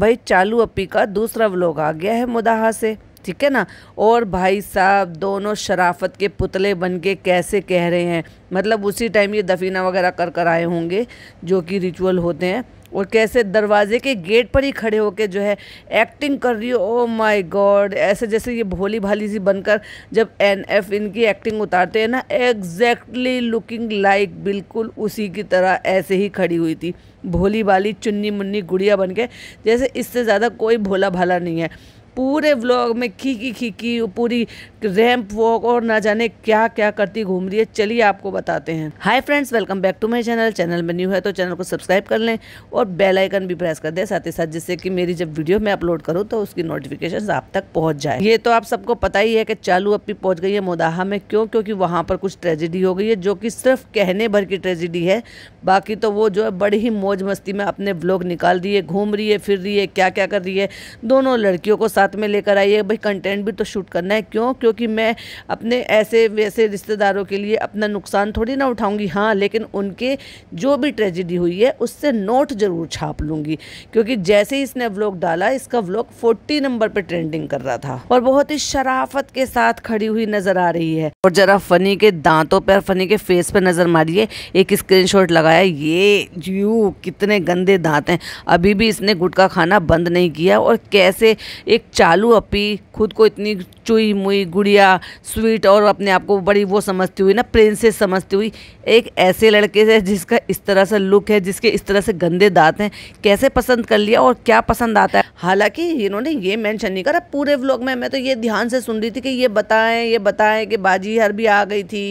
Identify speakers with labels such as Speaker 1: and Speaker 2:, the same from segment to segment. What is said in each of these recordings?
Speaker 1: भाई चालू अपी का दूसरा व्लॉग आ गया है मुदाहा से ठीक है ना और भाई साहब दोनों शराफत के पुतले बन के कैसे कह रहे हैं मतलब उसी टाइम ये दफीना वगैरह कर कर आए होंगे जो कि रिचुअल होते हैं और कैसे दरवाजे के गेट पर ही खड़े होकर जो है एक्टिंग कर रही हो ओ माय गॉड ऐसे जैसे ये भोली भाली सी बनकर जब एन एफ इनकी एक्टिंग उतारते हैं ना एग्जैक्टली लुकिंग लाइक बिल्कुल उसी की तरह ऐसे ही खड़ी हुई थी भोली भाली चुन्नी मुन्नी गुड़िया बन के जैसे इससे ज़्यादा कोई भोला भाला नहीं है पूरे व्लॉग में खीकी खीकी पूरी रैम्प वॉक और ना जाने क्या क्या करती घूम रही है चलिए आपको बताते हैं hi friends welcome back to my channel channel में न्यू है तो चैनल को सब्सक्राइब कर लें और बेल आइकन भी प्रेस कर दें साथ ही साथ जिससे कि मेरी जब वीडियो मैं अपलोड करूँ तो उसकी नोटिफिकेशन आप तक पहुँच जाए ये तो आप सबको पता ही है कि चालू अपनी पहुँच गई है मोदाहा में क्यों क्योंकि वहाँ पर कुछ ट्रेजिडी हो गई है जो कि सिर्फ कहने भर की ट्रेजिडी है बाकी तो वो जो है बड़ी ही मौज मस्ती में अपने ब्लॉग निकाल रही है घूम रही है फिर रही है क्या क्या कर रही है दोनों लड़कियों को साथ में लेकर आई है भाई कंटेंट भी तो शूट करना है क्यों क्यों क्योंकि मैं अपने ऐसे वैसे रिश्तेदारों के लिए अपना नुकसान थोड़ी ना उठाऊंगी हाँ लेकिन उनके जो भी ट्रेजिडी हुई है उससे नोट ज़रूर छाप लूँगी क्योंकि जैसे ही इसने व्लॉग डाला इसका व्लॉग फोर्टी नंबर पर ट्रेंडिंग कर रहा था और बहुत ही शराफत के साथ खड़ी हुई नज़र आ रही है और ज़रा फ़नी के दांतों पर फ़नी के फेस पर नज़र मारिए एक स्क्रीन लगाया ये यू कितने गंदे दांत हैं अभी भी इसने गुटखा खाना बंद नहीं किया और कैसे एक चालू अपी खुद को इतनी चुई मुई गुड़िया स्वीट और अपने आप को बड़ी वो समझती हुई ना प्रिंसेस समझती हुई एक ऐसे लड़के से जिसका इस तरह से लुक है जिसके इस तरह से गंदे दांत हैं कैसे पसंद कर लिया और क्या पसंद आता है हालांकि इन्होंने ये मैंशन नहीं करा पूरे व्लॉग में मैं तो ये ध्यान से सुन रही थी कि ये बताएं ये बताएं कि बाजी हर भी आ गई थी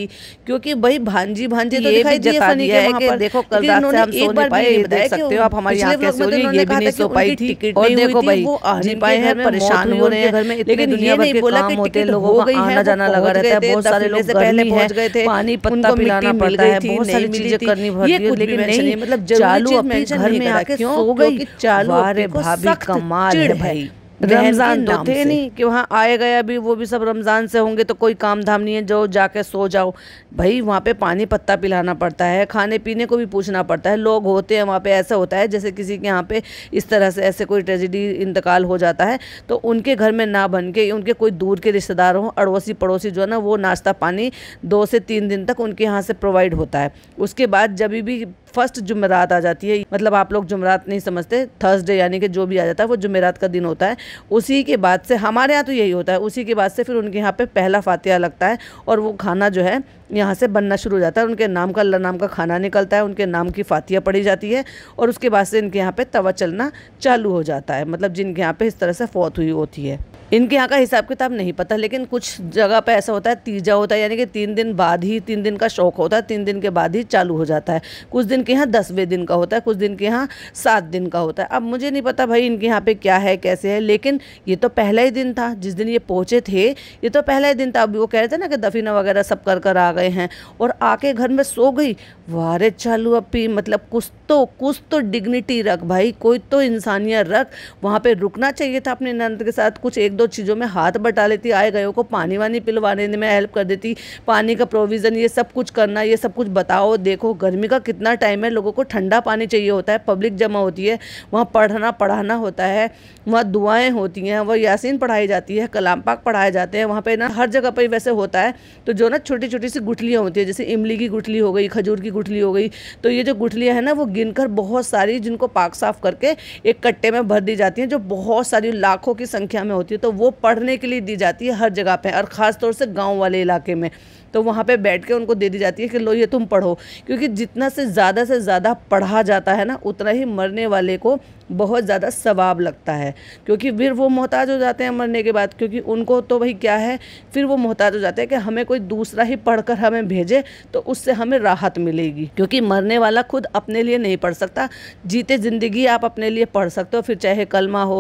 Speaker 1: क्योंकि भाई भांजी भांजी तो दिखाई जता दिया है कि देखो कल रात से हम सो नहीं पाए देख सकते हो आप हमारी कैसे हो रही है ये भी नहीं सो पाई थी और देखो भाई वो आ नहीं पाए हैं परेशान हो रहे हैं लेकिन ये नहीं बोला कि होते लोगों गई है जाना लगा रहता है बहुत सारे लोग पहले पहुंच गए थे पानी पत्ता पिलाना पड़ता है बहुत सारी चीजें करनी पड़ती है लेकिन मतलब चालू अपने घर में आके सो गई चालू अरे भाभी कमाल है भाई रमजान तो थे नहीं कि वहाँ आए गए अभी वो भी सब रमज़ान से होंगे तो कोई काम धाम नहीं है जो जाके सो जाओ भाई वहाँ पे पानी पत्ता पिलाना पड़ता है खाने पीने को भी पूछना पड़ता है लोग होते हैं वहाँ पे ऐसा होता है जैसे किसी के यहाँ पे इस तरह से ऐसे कोई ट्रेजिडी इंतकाल हो जाता है तो उनके घर में ना बन के उनके कोई दूर के रिश्तेदार हों अड़ोसी पड़ोसी जो है ना वो नाश्ता पानी दो से तीन दिन तक उनके यहाँ से प्रोवाइड होता है उसके बाद जब भी फर्स्ट जुमेरात आ जाती है मतलब आप लोग जुमेरात नहीं समझते थर्सडे यानी कि जो भी आ जाता है वो जुमेरात का दिन होता है उसी के बाद से हमारे यहाँ तो यही होता है उसी के बाद से फिर उनके यहाँ पे पहला फातिहा लगता है और वो खाना जो है यहाँ से बनना शुरू हो जाता है उनके नाम का अल्लाह नाम का खाना निकलता है उनके नाम की फातिया पड़ी जाती है और उसके बाद से इनके यहाँ पे तवा चलना चालू हो जाता है मतलब जिनके यहाँ पे इस तरह से फौत हुई होती है इनके यहाँ का हिसाब किताब नहीं पता लेकिन कुछ जगह पे ऐसा होता है तीजा होता है यानी कि तीन दिन बाद ही तीन दिन का शौक होता है तीन दिन के बाद ही चालू हो जाता है कुछ दिन के यहाँ दसवें दिन का होता है कुछ दिन के यहाँ सात दिन का होता है अब मुझे नहीं पता भाई इनके यहाँ पे क्या है कैसे है लेकिन ये तो पहला ही दिन था जिस दिन ये पहुँचे थे ये तो पहला ही दिन था अभी वो कह रहे थे ना कि दफीना वगैरह सब कर कर आ गए हैं और आके घर में सो गई वारे चालू अपी मतलब कुछ तो कुछ तो डिग्निटी रख भाई कोई तो इंसानियत रख वहाँ पे रुकना चाहिए था अपने नंद के साथ कुछ एक दो चीज़ों में हाथ बटा लेती आए गए को पानी वानी पिलवाने में हेल्प कर देती पानी का प्रोविज़न ये सब कुछ करना ये सब कुछ बताओ देखो गर्मी का कितना टाइम है लोगों को ठंडा पानी चाहिए होता है पब्लिक जमा होती है वहाँ पढ़ना पढ़ाना होता है वहाँ दुआएँ होती हैं वह यासिन पढ़ाई जाती है कलाम पाक पढ़ाए जाते हैं वहाँ पर ना हर जगह पर वैसे होता है तो जो ना छोटी छोटी सी गुठलियाँ होती है जैसे इमली की गुठली हो गई खजूर की गुठली हो गई तो ये जो गुठलियाँ हैं ना वो गिनकर बहुत सारी जिनको पाक साफ करके एक कट्टे में भर दी जाती हैं जो बहुत सारी लाखों की संख्या में होती है तो वो पढ़ने के लिए दी जाती है हर जगह पर और ख़ासतौर से गाँव वाले इलाके में तो वहाँ पर बैठ के उनको दे दी जाती है कि लो ये तुम पढ़ो क्योंकि जितना से ज़्यादा से ज़्यादा पढ़ा जाता है ना उतना ही मरने वाले को बहुत ज़्यादा सवाब लगता है क्योंकि फिर वो मोहताज हो जाते हैं मरने के बाद क्योंकि उनको तो भाई क्या है फिर वो मोहताज हो जाते हैं कि हमें कोई दूसरा ही पढ़कर हमें भेजे तो उससे हमें राहत मिलेगी क्योंकि मरने वाला खुद अपने लिए नहीं पढ़ सकता जीते ज़िंदगी आप अपने लिए पढ़ सकते हो फिर चाहे कलमा हो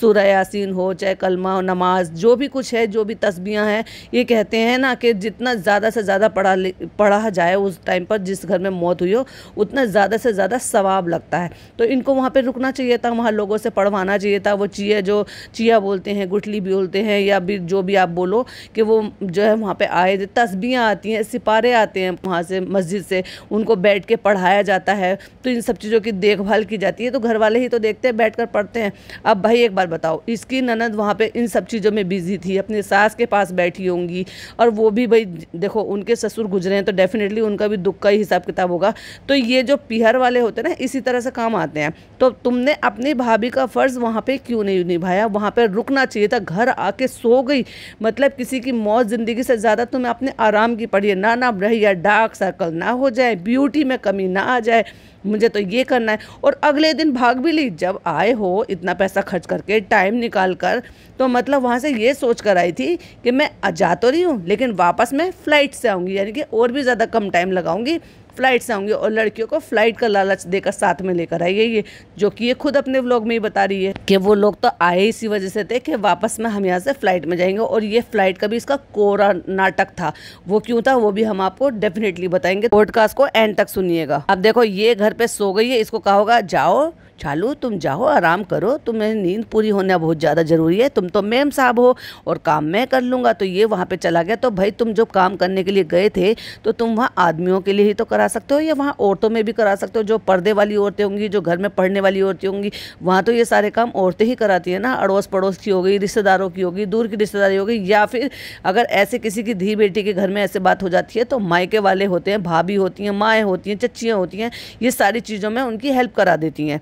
Speaker 1: सूर्य यासिन हो चाहे कलमा हो नमाज जो भी कुछ है जो भी तस्बियाँ हैं ये कहते हैं ना कि जितना ज़्यादा से ज़्यादा पढ़ा पढ़ा जाए उस टाइम पर जिस घर में मौत हुई हो उतना ज़्यादा से ज़्यादा सवाब लगता है तो इनको वहाँ पर रुकना चाहिए था वहाँ लोगों से पढ़वाना चाहिए था वो चिया जो चिया बोलते हैं गुठली भी बोलते हैं या भी जो भी आप बोलो कि वो जो है वहाँ पर आए तस्बियाँ आती हैं सिपारे आते हैं वहाँ से मस्जिद से उनको बैठ के पढ़ाया जाता है तो इन सब चीज़ों की देखभाल की जाती है तो घर वाले ही तो देखते हैं बैठ कर पढ़ते हैं अब भाई एक बार बताओ इसकी ननद वहाँ पे इन सब चीज़ों में बिजी थी अपने सास के पास बैठी होंगी और वो भी भाई देखो उनके ससुर गुजरे हैं तो डेफिनेटली उनका भी दुख का ही हिसाब किताब होगा तो ये जो पीहर वाले होते हैं ना इसी तरह से काम आते हैं तो तुमने अपनी भाभी का फ़र्ज़ वहाँ पर क्यों नहीं निभाया वहाँ पर रुकना चाहिए था घर आके सो गई मतलब किसी की मौत ज़िंदगी से ज़्यादा तुम्हें अपने आराम की पड़ी है ना ना रही डार्क सर्कल ना हो जाए ब्यूटी में कमी ना आ जाए मुझे तो ये करना है और अगले दिन भाग भी ली जब आए हो इतना पैसा खर्च करके टाइम निकाल कर तो मतलब वहाँ से ये सोच कर आई थी कि मैं जा तो रही हूँ लेकिन वापस मैं फ़्लाइट से आऊँगी यानी कि और भी ज़्यादा कम टाइम लगाऊँगी फ़्लाइट से आऊँगी और लड़कियों को फ़्लाइट का लालच देकर साथ में लेकर आई है ये जो कि ये खुद अपने व्लॉग में ही बता रही है कि वो लोग तो आए इसी वजह से थे कि वापस में हम यहाँ से फ़्लाइट में जाएंगे और ये फ़्लाइट का भी इसका कोरा नाटक था वो क्यों था वो भी हम आपको डेफिनेटली बताएंगे पॉडकास्ट को एंड तक सुनिएगा अब देखो ये घर पे सो गई है इसको कहा होगा जाओ चालू तुम जाओ आराम करो तुम्हें नींद पूरी होना बहुत ज़्यादा ज़रूरी है तुम तो मेम साहब हो और काम मैं कर लूँगा तो ये वहाँ पर चला गया तो भाई तुम जो काम करने के लिए गए थे तो तुम वहाँ आदमियों के लिए ही तो करा सकते हो या वहाँ औरतों में भी करा सकते हो जो पर्दे वाली औरतें होंगी जो घर में पढ़ने वाली औरतें होंगी वहाँ तो ये सारे काम औरतें ही कराती हैं ना अड़ोस पड़ोस की हो गई रिश्तेदारों की होगी दूर की रिश्तेदारी होगी या फिर अगर ऐसे किसी की धी बेटी के घर में ऐसे बात हो जाती है तो मायके वाले होते हैं भाभी होती हैं माएँ होती हैं चच्चियाँ होती हैं ये सारी चीज़ों में उनकी हेल्प करा देती हैं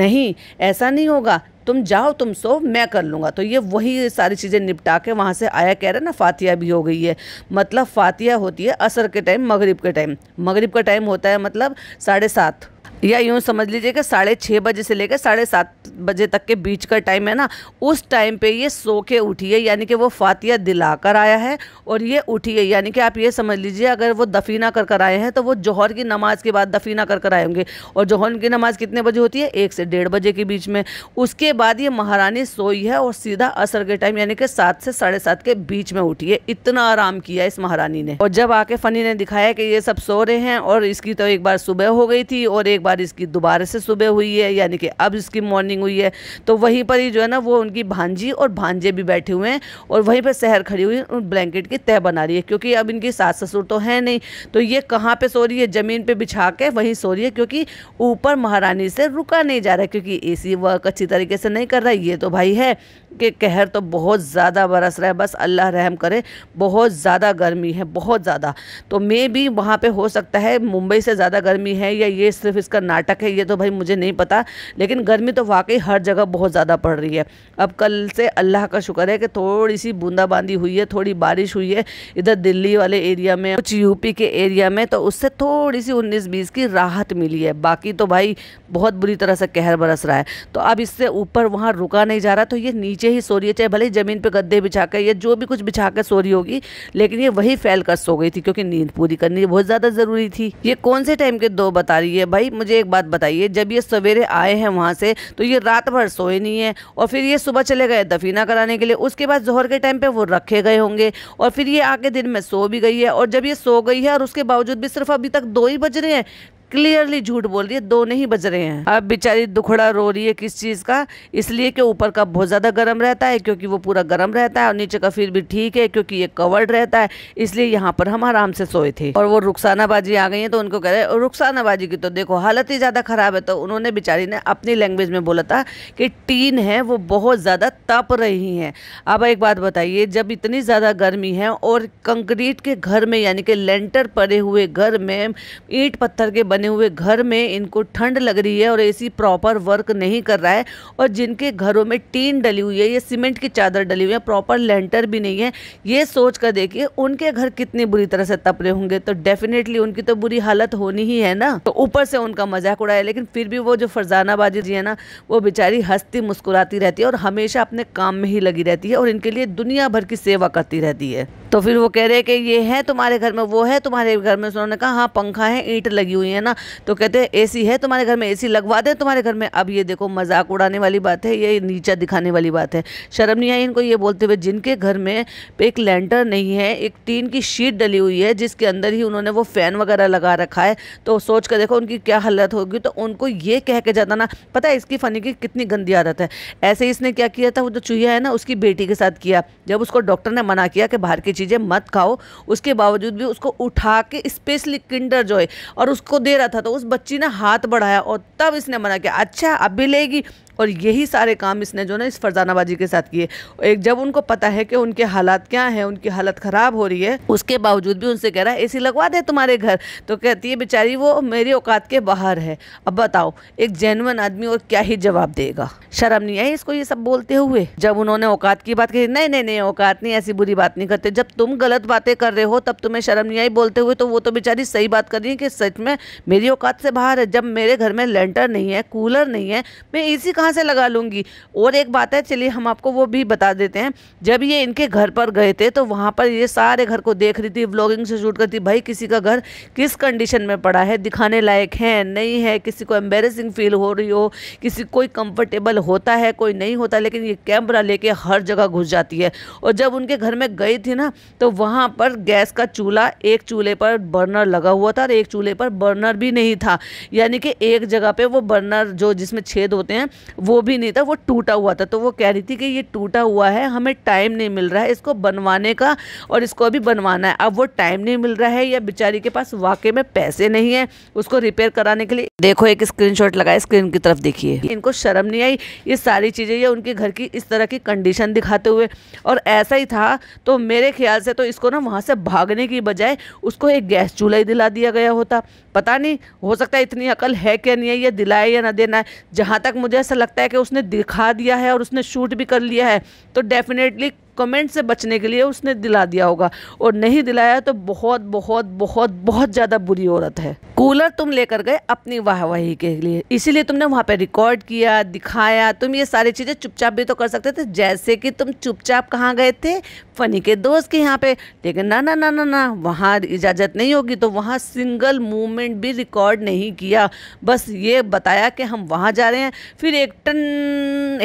Speaker 1: नहीं ऐसा नहीं होगा तुम जाओ तुम सो मैं कर लूँगा तो ये वही सारी चीज़ें निपटा के वहाँ से आया कह रहे ना फातिया भी हो गई है मतलब फातिया होती है असर के टाइम मगरिब के टाइम मगरिब का टाइम होता है मतलब साढ़े सात या यूँ समझ लीजिए कि साढ़े छः बजे से लेकर साढ़े सात बजे तक के बीच का टाइम है ना उस टाइम पे ये सो के उठी है यानी कि वो फातिया दिलाकर आया है और ये उठी है यानी कि आप ये समझ लीजिए अगर वो दफीना कर कर आए हैं तो वो जौहर की नमाज़ के बाद दफीना कर कर आए होंगे और जौहर की नमाज़ कितने बजे होती है एक से डेढ़ बजे के बीच में उसके बाद ये महारानी सोई है और सीधा असर के टाइम यानी कि सात से साढ़े सात के बीच में उठी है इतना आराम किया इस महारानी ने और जब आके फनी ने दिखाया कि ये सब सो रहे हैं और इसकी तो एक बार सुबह हो गई थी और एक बार बार इसकी दोबारा से सुबह हुई है यानी कि अब इसकी मॉर्निंग हुई है तो वहीं पर ही जो है ना वो उनकी भांजी और भांजे भी बैठे हुए हैं और वहीं पर शहर खड़ी हुई उन ब्लैंकेट की तय बना रही है क्योंकि अब इनकी सास ससुर तो है नहीं तो ये कहाँ पर सो रही है ज़मीन पर बिछा के वहीं सो रही है क्योंकि ऊपर महारानी से रुका नहीं जा रहा क्योंकि ए वर्क अच्छी तरीके से नहीं कर रहा ये तो भाई है कि कहर तो बहुत ज़्यादा बरस रहा है बस अल्लाह रहम करे बहुत ज़्यादा गर्मी है बहुत ज़्यादा तो मे भी वहाँ पे हो सकता है मुंबई से ज़्यादा गर्मी है या ये सिर्फ इसका नाटक है ये तो भाई मुझे नहीं पता लेकिन गर्मी तो वाकई हर जगह बहुत ज़्यादा पड़ रही है अब कल से अल्लाह का शुक्र है कि थोड़ी सी बूंदाबांदी हुई है थोड़ी बारिश हुई है इधर दिल्ली वाले एरिया में कुछ यूपी के एरिया में तो उससे थोड़ी सी उन्नीस बीस की राहत मिली है बाकी तो भाई बहुत बुरी तरह से कहर बरस रहा है तो अब इससे ऊपर वहाँ रुका नहीं जा रहा तो ये नीचे ही सो रही है चाहे भले ज़मीन पर गद्दे बिछा कर या जो भी कुछ बिछा कर सो रही होगी लेकिन ये वही फैल कर सो गई थी क्योंकि नींद पूरी करनी बहुत ज़्यादा ज़रूरी थी ये कौन से टाइम के दो बता रही है भाई मुझे मुझे एक बात बताइए जब ये सवेरे आए हैं वहाँ से तो ये रात भर सोए नहीं है और फिर ये सुबह चले गए दफीना कराने के लिए उसके बाद जोहर के टाइम पर वो रखे गए होंगे और फिर ये आके दिन में सो भी गई है और जब ये सो गई है और उसके बावजूद भी सिर्फ अभी तक दो ही बज रहे हैं क्लियरली झूठ बोल रही है दोनों ही बज रहे हैं अब बेचारी दुखड़ा रो रही है किस चीज़ का इसलिए कि ऊपर का बहुत ज़्यादा गर्म रहता है क्योंकि वो पूरा गर्म रहता है और नीचे का फिर भी ठीक है क्योंकि ये कवर्ड रहता है इसलिए यहाँ पर हम आराम से सोए थे और वो रुखसानाबाजी आ गई है तो उनको कह रहे हैं की तो देखो हालत ही ज़्यादा ख़राब है तो उन्होंने बेचारी ने अपनी लैंग्वेज में बोला था कि टीन है वो बहुत ज़्यादा तप रही है अब एक बात बताइए जब इतनी ज़्यादा गर्मी है और कंक्रीट के घर में यानी कि लेंटर पड़े हुए घर में ईंट पत्थर के बने बने हुए घर में इनको ठंड लग रही है और एसी प्रॉपर वर्क नहीं कर रहा है और जिनके घरों में टीन डली हुई है या सीमेंट की चादर डली हुई है प्रॉपर लेंटर भी नहीं है ये सोच कर देखिए उनके घर कितनी बुरी तरह से तपरे होंगे तो डेफिनेटली उनकी तो बुरी हालत होनी ही है ना तो ऊपर से उनका मजाक उड़ाया लेकिन फिर भी वो जो फरजानाबाजी जी है ना वो बेचारी हंसती मुस्कुराती रहती है और हमेशा अपने काम में ही लगी रहती है और इनके लिए दुनिया भर की सेवा करती रहती है तो फिर वो कह रहे कि ये है तुम्हारे घर में वो है तुम्हारे घर में तो उन्होंने कहा हाँ पंखा है ईंट लगी हुई है ना ना तो कहते हैं ए है तुम्हारे घर में ए लगवा दें तुम्हारे घर में अब ये देखो मजाक उड़ाने वाली बात है ये नीचा दिखाने वाली बात है शर्म नहीं आई इनको ये बोलते हुए जिनके घर में एक लेंटर नहीं है एक टीन की शीट डली हुई है जिसके अंदर ही उन्होंने वो फ़ैन वगैरह लगा रखा है तो सोच कर देखो उनकी क्या हालत होगी तो उनको ये कह के जाता ना पता है इसकी फ़नी की कितनी गंदी आदत है ऐसे ही इसने क्या किया था वो जो चूहिया है ना उसकी बेटी के साथ किया जब उसको डॉक्टर ने मना किया कि बाहर की चीज़ें मत खाओ उसके बावजूद भी उसको उठा के स्पेशली किंडर जो है और उसको दे रहा था तो उस बच्ची ने हाथ बढ़ाया और तब इसने मना किया अच्छा अब भी लेगी और यही सारे काम इसने जो ना इस फरजानाबाजी के साथ किए एक जब उनको पता है कि उनके हालात क्या हैं उनकी हालत ख़राब हो रही है उसके बावजूद भी उनसे कह रहा है ए लगवा दे तुम्हारे घर तो कहती है बेचारी वो मेरी औकात के बाहर है अब बताओ एक जेनवन आदमी और क्या ही जवाब देगा शर्म नहीं आई इसको ये सब बोलते हुए जब उन्होंने औकात की बात कही नहीं नहीं नहीं औकात नहीं ऐसी बुरी बात नहीं करते जब तुम गलत बातें कर रहे हो तब तुम्हें शर्म नहीं आई बोलते हुए तो वो तो बेचारी सही बात कर रही है कि सच में मेरी औकात से बाहर है जब मेरे घर में लेंटर नहीं है कूलर नहीं है मैं इसी कहा कहाँ से लगा लूँगी और एक बात है चलिए हम आपको वो भी बता देते हैं जब ये इनके घर पर गए थे तो वहाँ पर ये सारे घर को देख रही थी ब्लॉगिंग से शूट करती भाई किसी का घर किस कंडीशन में पड़ा है दिखाने लायक है नहीं है किसी को एम्बेरसिंग फील हो रही हो किसी कोई कंफर्टेबल होता है कोई नहीं होता लेकिन ये कैमरा लेके हर जगह घुस जाती है और जब उनके घर में गई थी ना तो वहाँ पर गैस का चूल्हा एक चूल्हे पर बर्नर लगा हुआ था और एक चूल्हे पर बर्नर भी नहीं था यानी कि एक जगह पे वो बर्नर जो जिसमें छेद होते हैं वो भी नहीं था वो टूटा हुआ था तो वो कह रही थी कि ये टूटा हुआ है हमें टाइम नहीं मिल रहा है इसको बनवाने का और इसको अभी बनवाना है अब वो टाइम नहीं मिल रहा है या बेचारी के पास वाकई में पैसे नहीं है उसको रिपेयर कराने के लिए देखो एक शॉट लगाए स्क्रीन की तरफ देखिए इनको शर्म नहीं आई ये सारी चीज़ें ये उनके घर की इस तरह की कंडीशन दिखाते हुए और ऐसा ही था तो मेरे ख्याल से तो इसको ना वहाँ से भागने की बजाय उसको एक गैस चूल्हा ही दिला दिया गया होता पता नहीं हो सकता है इतनी अकल है क्या नहीं है या दिलाए या ना देना है जहाँ तक मुझे ऐसा लगता है कि उसने दिखा दिया है और उसने शूट भी कर लिया है तो डेफिनेटली कमेंट से बचने के लिए उसने दिला दिया होगा और नहीं दिलाया तो बहुत बहुत बहुत बहुत ज़्यादा बुरी औरत है कूलर तुम लेकर गए अपनी वाहवाही के लिए इसीलिए तुमने वहाँ पर रिकॉर्ड किया दिखाया तुम ये सारी चीज़ें चुपचाप भी तो कर सकते थे जैसे कि तुम चुपचाप कहाँ गए थे फनी के दोस्त के यहाँ पे लेकिन ना ना ना ना ना वहाँ इजाज़त नहीं होगी तो वहाँ सिंगल मूवमेंट भी रिकॉर्ड नहीं किया बस ये बताया कि हम वहाँ जा रहे हैं फिर एक टन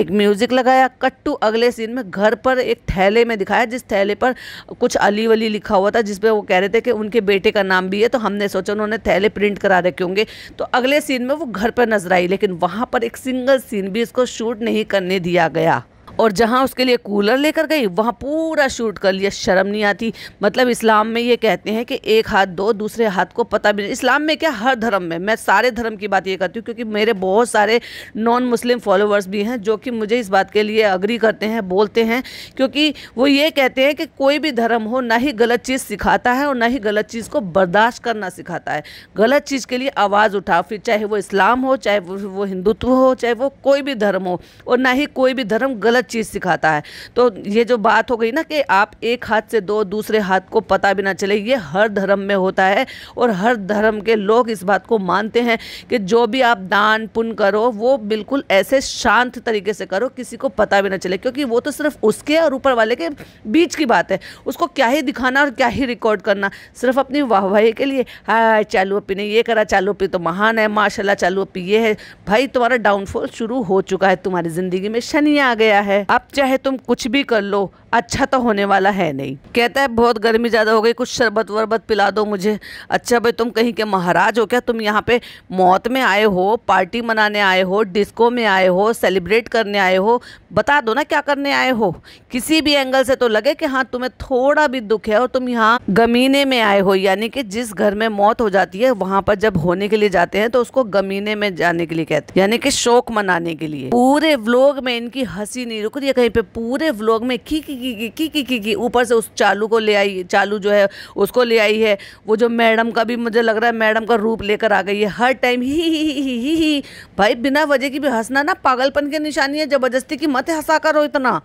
Speaker 1: एक म्यूज़िक लगाया कट्टू अगले सीन में घर पर एक ठहर थैले में दिखाया जिस थैले पर कुछ अली वली लिखा हुआ था जिसपे वो कह रहे थे कि उनके बेटे का नाम भी है तो हमने सोचा उन्होंने थैले प्रिंट करा रखे होंगे तो अगले सीन में वो घर पर नजर आई लेकिन वहाँ पर एक सिंगल सीन भी इसको शूट नहीं करने दिया गया और जहाँ उसके लिए कूलर लेकर गई वहाँ पूरा शूट कर लिया शर्म नहीं आती मतलब इस्लाम में ये कहते हैं कि एक हाथ दो दूसरे हाथ को पता भी नहीं इस्लाम में क्या हर धर्म में मैं सारे धर्म की बात ये करती हूँ क्योंकि मेरे बहुत सारे नॉन मुस्लिम फॉलोअर्स भी हैं जो कि मुझे इस बात के लिए अग्री करते हैं बोलते हैं क्योंकि वो ये कहते हैं कि कोई भी धर्म हो ना ही गलत चीज़ सिखाता है और ना ही गलत चीज़ को बर्दाश्त करना सिखाता है गलत चीज़ के लिए आवाज़ उठाओ फिर चाहे वो इस्लाम हो चाहे वो हिंदुत्व हो चाहे वो कोई भी धर्म हो और ना ही कोई भी धर्म गलत गलत चीज़ सिखाता है तो ये जो बात हो गई ना कि आप एक हाथ से दो दूसरे हाथ को पता भी ना चले ये हर धर्म में होता है और हर धर्म के लोग इस बात को मानते हैं कि जो भी आप दान पुण्य करो वो बिल्कुल ऐसे शांत तरीके से करो किसी को पता भी ना चले क्योंकि वो तो सिर्फ उसके और ऊपर वाले के बीच की बात है उसको क्या ही दिखाना और क्या ही रिकॉर्ड करना सिर्फ अपनी वाहवाही के लिए हाय चालू अपी ने ये करा चालू अपी तो महान है माशाल्लाह चालू अपी ये है भाई तुम्हारा डाउनफॉल शुरू हो चुका है तुम्हारी ज़िंदगी में शनि आ गया है है अब चाहे तुम कुछ भी कर लो अच्छा तो होने वाला है नहीं कहता है बहुत गर्मी ज़्यादा हो गई कुछ शरबत वरबत पिला दो मुझे अच्छा भाई तुम कहीं के महाराज हो क्या तुम यहाँ पे मौत में आए हो पार्टी मनाने आए हो डिस्को में आए हो सेलिब्रेट करने आए हो बता दो ना क्या करने आए हो किसी भी एंगल से तो लगे कि हाँ तुम्हें थोड़ा भी दुख है और तुम यहाँ गमीने में आए हो यानी कि जिस घर में मौत हो जाती है वहां पर जब होने के लिए जाते हैं तो उसको गमीने में जाने के लिए कहते हैं यानी कि शोक मनाने के लिए पूरे व्लोग में इनकी हंसी नहीं रुक रही है कहीं पे पूरे व्लॉग में की की की की की की की ऊपर से उस चालू को ले आई चालू जो है उसको ले आई है वो जो मैडम का भी मुझे लग रहा है मैडम का रूप लेकर आ गई है हर टाइम ही ही ही ही ही ही भाई बिना वजह की भी हंसना ना पागलपन की निशानी है ज़बरदस्ती की मत हंसा करो इतना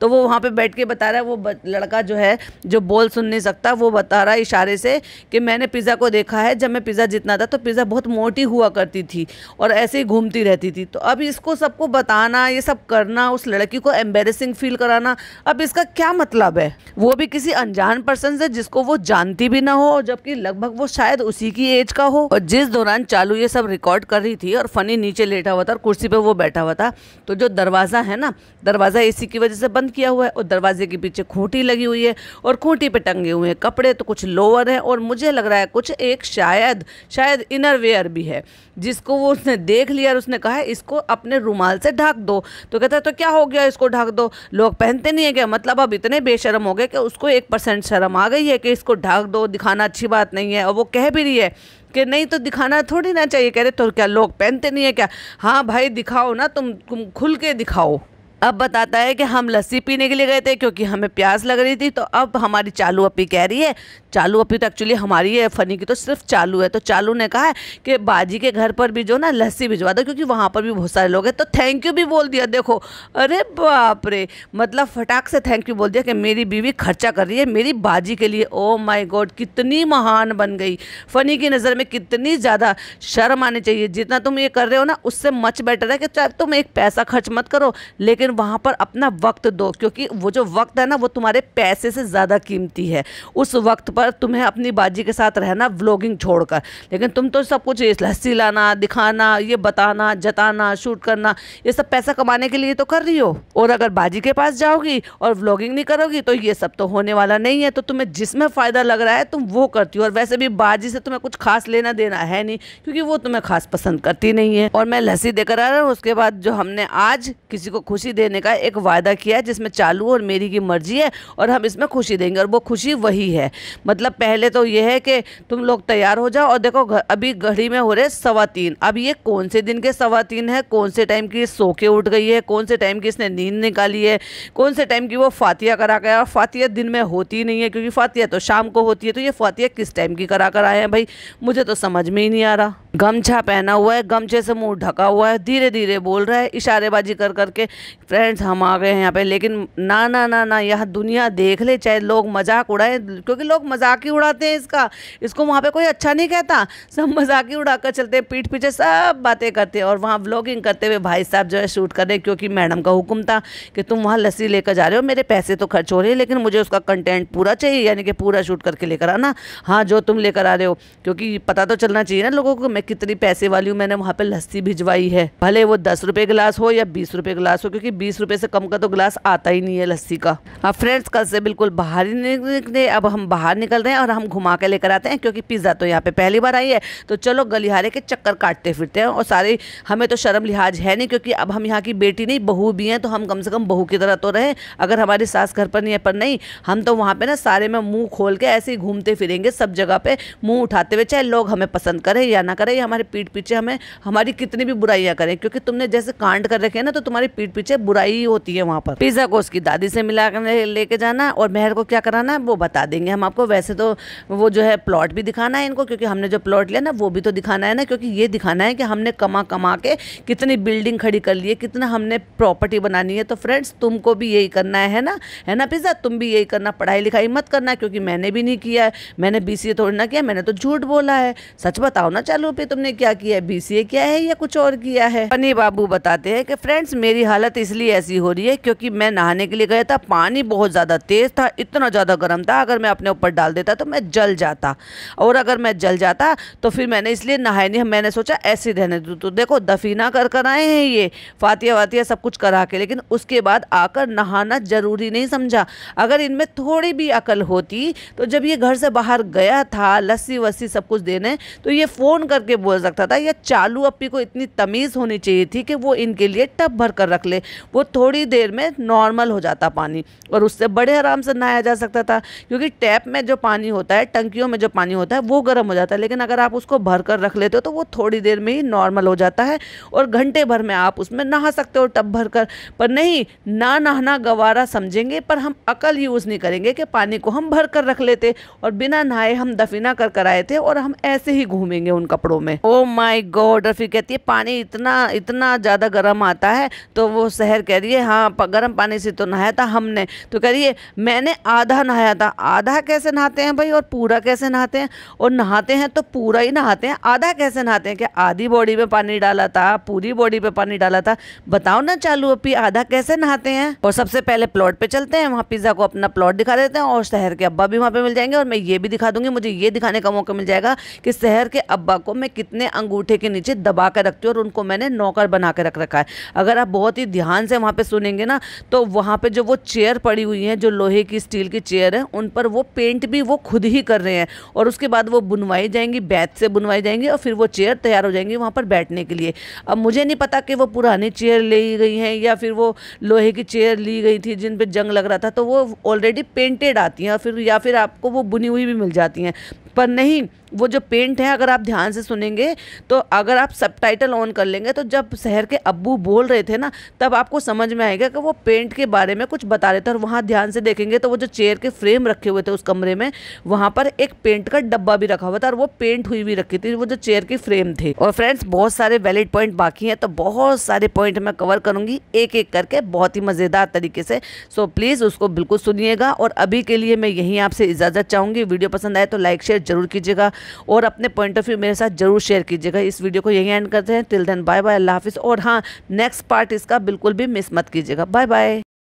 Speaker 1: तो वो वहाँ पर बैठ के बता रहा है वो लड़का जो है जो बोल सुन नहीं सकता वो बता रहा है इशारे से कि मैंने पिज़्ज़ा को देखा है जब मैं पिज़्ज़ा जितना था तो पिज़्ज़ा बहुत मोटी हुआ करती थी और ऐसे ही घूमती रहती थी तो अब इसको सबको बताना ये सब करना उस लड़की को को एम्बेसिंग फील कराना अब इसका क्या मतलब है वो भी किसी अनजान पर्सन से जिसको वो जानती भी ना हो और जबकि लगभग वो शायद उसी की एज का हो और जिस दौरान चालू ये सब रिकॉर्ड कर रही थी और फनी नीचे लेटा हुआ था और कुर्सी पर वो बैठा हुआ था तो जो दरवाज़ा है ना दरवाज़ा एसी की वजह से बंद किया हुआ है और दरवाजे के पीछे खूंटी लगी हुई है और खूंटी पे टंगे हुए हैं कपड़े तो कुछ लोअर हैं और मुझे लग रहा है कुछ एक शायद शायद इनर वेयर भी है जिसको वो उसने देख लिया और उसने कहा इसको अपने रुमाल से ढक दो तो कहता है तो क्या हो गया इसको ढक दो लोग पहनते नहीं है क्या मतलब अब इतने बेशरम हो गए कि उसको एक परसेंट शर्म आ गई है कि इसको ढक दो दिखाना अच्छी बात नहीं है और वो कह भी रही है कि नहीं तो दिखाना थोड़ी ना चाहिए कह रहे तो क्या लोग पहनते नहीं है क्या हाँ भाई दिखाओ ना तुम तुम खुल के दिखाओ अब बताता है कि हम लस्सी पीने के लिए गए थे क्योंकि हमें प्यास लग रही थी तो अब हमारी चालू अपी कह रही है चालू अपी तो एक्चुअली हमारी है फनी की तो सिर्फ चालू है तो चालू ने कहा है कि बाजी के घर पर भी जो ना लस्सी भिजवा दो क्योंकि वहाँ पर भी बहुत सारे लोग हैं तो थैंक यू भी बोल दिया देखो अरे बाप रे मतलब फटाक से थैंक यू बोल दिया कि मेरी बीवी खर्चा कर रही है मेरी बाजी के लिए ओ माई गॉड कितनी महान बन गई फनी की नज़र में कितनी ज़्यादा शर्म आनी चाहिए जितना तुम ये कर रहे हो ना उससे मच बेटर है कि चाहे तुम एक पैसा खर्च मत करो लेकिन वहाँ पर अपना वक्त दो क्योंकि वो जो वक्त है ना वो तुम्हारे पैसे से ज़्यादा कीमती है उस वक्त पर तुम्हें अपनी बाजी के साथ रहना व्लॉगिंग छोड़कर लेकिन तुम तो सब कुछ लस्सी लाना दिखाना ये बताना जताना शूट करना ये सब पैसा कमाने के लिए तो कर रही हो और अगर बाजी के पास जाओगी और व्लॉगिंग नहीं करोगी तो ये सब तो होने वाला नहीं है तो तुम्हें जिसमें फ़ायदा लग रहा है तुम वो करती हो और वैसे भी बाजी से तुम्हें कुछ खास लेना देना है नहीं क्योंकि वो तुम्हें खास पसंद करती नहीं है और मैं लस्सी देकर आ रहा हूँ उसके बाद जो हमने आज किसी को खुशी देने का एक वायदा किया है जिसमें चालू और मेरी की मर्जी है और हम इसमें खुशी देंगे और वो खुशी वही है मतलब पहले तो ये है कि तुम लोग तैयार हो जाओ और देखो अभी घड़ी में हो रहे सवा तीन अब ये कौन से दिन के सवा तीन है कौन से टाइम की सो के उठ गई है कौन से टाइम की इसने नींद निकाली है कौन से टाइम की वो फातिया करा कर और फातिया दिन में होती नहीं है क्योंकि फातिया तो शाम को होती है तो ये फातिया किस टाइम की करा कर आए हैं भाई मुझे तो समझ में ही नहीं आ रहा गमछा पहना हुआ है गमछे से मुंह ढका हुआ है धीरे धीरे बोल रहा है इशारेबाजी कर करके फ्रेंड्स हम आ गए हैं यहाँ पे लेकिन ना ना ना ना यहाँ दुनिया देख ले चाहे लोग मजाक उड़ाएं क्योंकि लोग मजाक ही उड़ाते हैं इसका इसको वहाँ पे कोई अच्छा नहीं कहता सब मजाक ही उड़ा कर चलते हैं पीठ पीछे सब बातें करते हैं और वहाँ ब्लॉगिंग करते हुए भाई साहब जो है शूट कर रहे क्योंकि मैडम का हुक्म था कि तुम वहाँ लस्सी लेकर जा रहे हो मेरे पैसे तो खर्च हो रहे हैं लेकिन मुझे उसका कंटेंट पूरा चाहिए यानी कि पूरा शूट करके लेकर आना हाँ जो तुम लेकर आ रहे हो क्योंकि पता तो चलना चाहिए ना लोगों को मैं कितनी पैसे वाली हूँ मैंने वहाँ पे लस्सी भिजवाई है भले वो दस रुपए गिलास हो या बीस रुपए गिलास हो क्योंकि बीस रुपए से कम का तो गिलास आता ही नहीं है लस्सी का अब फ्रेंड्स कल से बिल्कुल बाहर ही निकले अब हम बाहर निकल रहे हैं और हम घुमा के लेकर आते हैं क्योंकि पिज़्ज़ा तो यहाँ पे पहली बार आई है तो चलो गलिहारे के चक्कर काटते फिरते हैं और सारे हमें तो शर्म लिहाज है नहीं क्योंकि अब हम यहाँ की बेटी नहीं बहू भी हैं तो हम कम से कम बहू की तरह तो रहे अगर हमारी सास घर पर नहीं है पर नहीं हम तो वहाँ पे ना सारे में मुंह खोल के ऐसे ही घूमते फिरेंगे सब जगह पे मुंह उठाते हुए चाहे लोग हमें पसंद करें या ना करें ही हमारे पीठ पीछे हमें हमारी कितनी भी बुराइयां करें क्योंकि तुमने जैसे कांड कर रखे हैं ना तो तुम्हारी पीठ पीछे बुराई होती है वहां पर पिज्ज़ा को उसकी दादी से मिला लेके जाना और मेहर को क्या कराना वो बता देंगे हम आपको वैसे तो वो जो है प्लॉट भी दिखाना है इनको क्योंकि हमने जो प्लॉट लिया ना वो भी तो दिखाना है ना क्योंकि ये दिखाना है कि हमने कमा कमा के कितनी बिल्डिंग खड़ी कर ली है कितना हमने प्रॉपर्टी बनानी है तो फ्रेंड्स तुमको भी यही करना है ना है ना पिज़्ज़ा तुम भी यही करना पढ़ाई लिखाई मत करना क्योंकि मैंने भी नहीं किया है मैंने बी थोड़ी ना किया मैंने तो झूठ बोला है सच बताओ ना चलो पे तुमने क्या किया बी सी ए किया है या कुछ और किया है पनी बाबू बताते हैं कि फ्रेंड्स मेरी हालत इसलिए ऐसी हो रही है क्योंकि मैं नहाने के लिए गया था पानी बहुत ज़्यादा तेज़ था इतना ज़्यादा गर्म था अगर मैं अपने ऊपर डाल देता तो मैं जल जाता और अगर मैं जल जाता तो फिर मैंने इसलिए नहाया नहीं मैंने सोचा ऐसे रहने दूँ तो देखो दफीना कर कर आए हैं ये फातिया वातिया सब कुछ करा के लेकिन उसके बाद आकर नहाना ज़रूरी नहीं समझा अगर इनमें थोड़ी भी अकल होती तो जब ये घर से बाहर गया था लस्सी वस्सी सब कुछ देने तो ये फ़ोन करके करके बोल सकता था या चालू अपी को इतनी तमीज़ होनी चाहिए थी कि वो इनके लिए टप भर कर रख ले वो थोड़ी देर में नॉर्मल हो जाता पानी और उससे बड़े आराम से नहाया जा सकता था क्योंकि टैप में जो पानी होता है टंकियों में जो पानी होता है वो गर्म हो जाता है लेकिन अगर आप उसको भर कर रख लेते हो तो वो थोड़ी देर में ही नॉर्मल हो जाता है और घंटे भर में आप उसमें नहा सकते हो टब भर कर पर नहीं ना नहाना गवारा समझेंगे पर हम अकल यूज़ नहीं करेंगे कि पानी को हम भर कर रख लेते और बिना नहाए हम दफीना कर कर आए थे और हम ऐसे ही घूमेंगे उन कपड़ों कपड़ों में ओ माई गॉड और फिर कहती है पानी इतना इतना ज़्यादा गर्म आता है तो वो शहर कह रही है हाँ गर्म पानी से तो नहाया था हमने तो कह रही है मैंने आधा नहाया था आधा कैसे नहाते हैं भाई और पूरा कैसे नहाते हैं और नहाते हैं तो पूरा ही नहाते हैं आधा कैसे नहाते हैं कि आधी बॉडी में पानी डाला था पूरी बॉडी में पानी डाला था बताओ ना चालू अपी आधा कैसे नहाते हैं और सबसे पहले प्लॉट पे चलते हैं वहाँ पिज्ज़ा को अपना प्लॉट दिखा देते हैं और शहर के अब्बा भी वहाँ पे मिल जाएंगे और मैं ये भी दिखा दूंगी मुझे ये दिखाने का मौका मिल जाएगा कि शहर के अब्बा को मैं मैं कितने अंगूठे के नीचे दबा कर रखती हूँ और उनको मैंने नौकर बना कर रख रखा है अगर आप बहुत ही ध्यान से वहाँ पर सुनेंगे ना तो वहाँ पर जो वो चेयर पड़ी हुई हैं जो लोहे की स्टील की चेयर है उन पर वो पेंट भी वो खुद ही कर रहे हैं और उसके बाद वो बुनवाई जाएंगी बैत से बुनवाई जाएंगी और फिर वो चेयर तैयार हो जाएंगी वहाँ पर बैठने के लिए अब मुझे नहीं पता कि वो पुरानी चेयर ली गई हैं या फिर वो लोहे की चेयर ली गई थी जिन पर जंग लग रहा था तो वो ऑलरेडी पेंटेड आती हैं फिर या फिर आपको वो बुनी हुई भी मिल जाती हैं पर नहीं वो जो पेंट है अगर आप ध्यान से सुनेंगे तो अगर आप सब ऑन कर लेंगे तो जब शहर के अब्बू बोल रहे थे ना तब आपको समझ में आएगा कि वो पेंट के बारे में कुछ बता रहे थे और वहाँ ध्यान से देखेंगे तो वो जो चेयर के फ्रेम रखे हुए थे उस कमरे में वहाँ पर एक पेंट का डब्बा भी रखा हुआ था और वो पेंट हुई भी रखी थी वो जो चेयर के फ्रेम थे और फ्रेंड्स बहुत सारे वैलिड पॉइंट बाकी हैं तो बहुत सारे पॉइंट मैं कवर करूँगी एक एक करके बहुत ही मज़ेदार तरीके से सो प्लीज़ उसको बिल्कुल सुनिएगा और अभी के लिए मैं यहीं आपसे इजाज़त चाहूँगी वीडियो पसंद आए तो लाइक शेयर जरूर कीजिएगा और अपने पॉइंट ऑफ व्यू मेरे साथ जरूर शेयर कीजिएगा इस वीडियो को यहीं एंड करते हैं टिल देन बाय बाय अल्लाह हाफिज़ और हाँ नेक्स्ट पार्ट इसका बिल्कुल भी मिस मत कीजिएगा बाय बाय